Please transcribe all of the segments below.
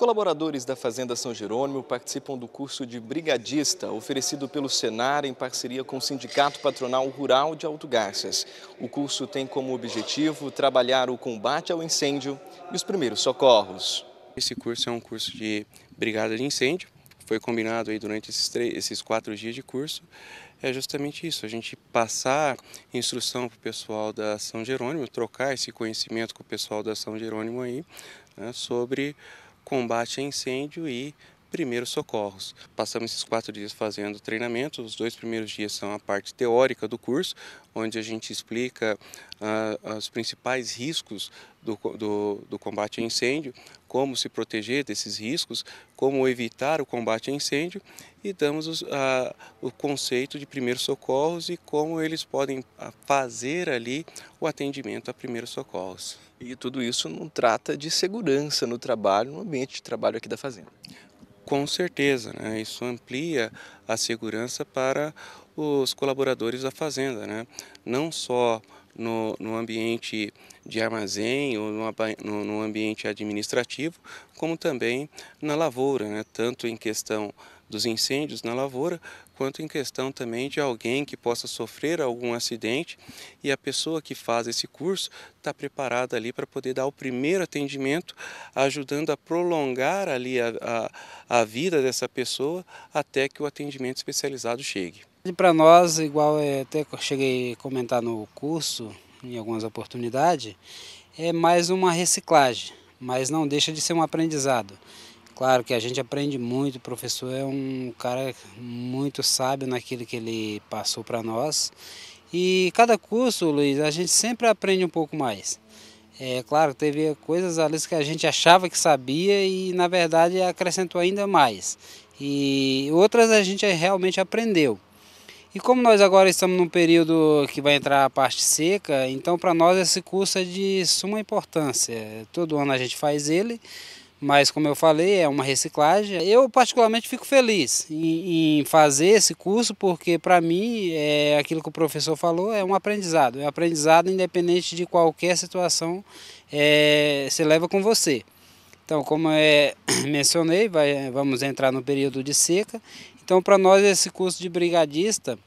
Colaboradores da Fazenda São Jerônimo participam do curso de brigadista oferecido pelo Senar em parceria com o Sindicato Patronal Rural de Alto Garças. O curso tem como objetivo trabalhar o combate ao incêndio e os primeiros socorros. Esse curso é um curso de brigada de incêndio. Foi combinado aí durante esses, três, esses quatro dias de curso. É justamente isso, a gente passar instrução para o pessoal da São Jerônimo, trocar esse conhecimento com o pessoal da São Jerônimo aí né, sobre combate a incêndio e primeiros socorros. Passamos esses quatro dias fazendo treinamento, os dois primeiros dias são a parte teórica do curso, onde a gente explica uh, os principais riscos do, do, do combate a incêndio, como se proteger desses riscos, como evitar o combate a incêndio e damos os, ah, o conceito de primeiros socorros e como eles podem ah, fazer ali o atendimento a primeiros socorros. E tudo isso não trata de segurança no trabalho, no ambiente de trabalho aqui da fazenda. Com certeza, né? isso amplia a segurança para os colaboradores da fazenda, né? não só no, no ambiente de armazém ou no, no, no, ambiente administrativo, como também na lavoura, né? tanto em questão dos incêndios na lavoura, quanto em questão também de alguém que possa sofrer algum acidente e a pessoa que faz esse curso está preparada ali para poder dar o primeiro atendimento, ajudando a prolongar ali a, a, a vida dessa pessoa até que o atendimento especializado chegue. E para nós, igual é, até cheguei a comentar no curso, em algumas oportunidades, é mais uma reciclagem, mas não deixa de ser um aprendizado. Claro que a gente aprende muito, o professor é um cara muito sábio naquilo que ele passou para nós. E cada curso, Luiz, a gente sempre aprende um pouco mais. É claro, teve coisas ali que a gente achava que sabia e na verdade acrescentou ainda mais. E outras a gente realmente aprendeu. E como nós agora estamos num período que vai entrar a parte seca, então para nós esse curso é de suma importância. Todo ano a gente faz ele. Mas como eu falei, é uma reciclagem. Eu particularmente fico feliz em, em fazer esse curso porque para mim é aquilo que o professor falou é um aprendizado. É um aprendizado independente de qualquer situação é, se leva com você. Então, como é, mencionei, vai, vamos entrar no período de seca. Então, para nós esse curso de brigadista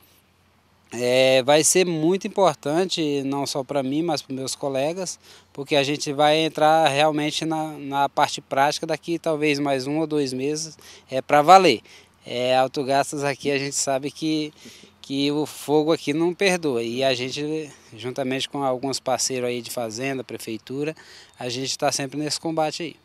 é, vai ser muito importante, não só para mim, mas para meus colegas, porque a gente vai entrar realmente na, na parte prática daqui talvez mais um ou dois meses, é para valer. É, autogastas aqui a gente sabe que, que o fogo aqui não perdoa. E a gente, juntamente com alguns parceiros aí de fazenda, prefeitura, a gente está sempre nesse combate aí.